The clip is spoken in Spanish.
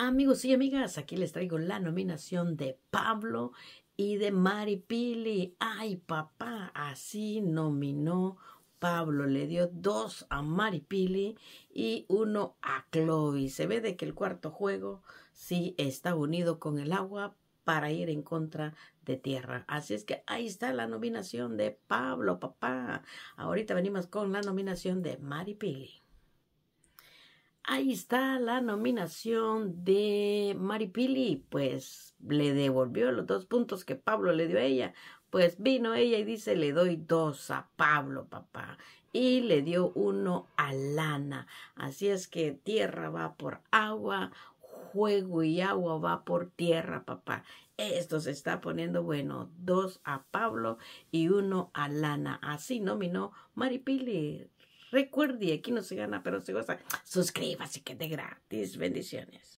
Amigos y amigas, aquí les traigo la nominación de Pablo y de Pili. Ay, papá, así nominó Pablo. Le dio dos a Pili y uno a Chloe. Se ve de que el cuarto juego sí está unido con el agua para ir en contra de tierra. Así es que ahí está la nominación de Pablo, papá. Ahorita venimos con la nominación de Maripili ahí está la nominación de Maripili, pues le devolvió los dos puntos que Pablo le dio a ella. Pues vino ella y dice, le doy dos a Pablo, papá. Y le dio uno a Lana. Así es que tierra va por agua, juego y agua va por tierra, papá. Esto se está poniendo bueno. Dos a Pablo y uno a Lana. Así nominó Maripili. Recuerde, aquí no se gana, pero se goza. Suscríbase que es de gratis. Bendiciones.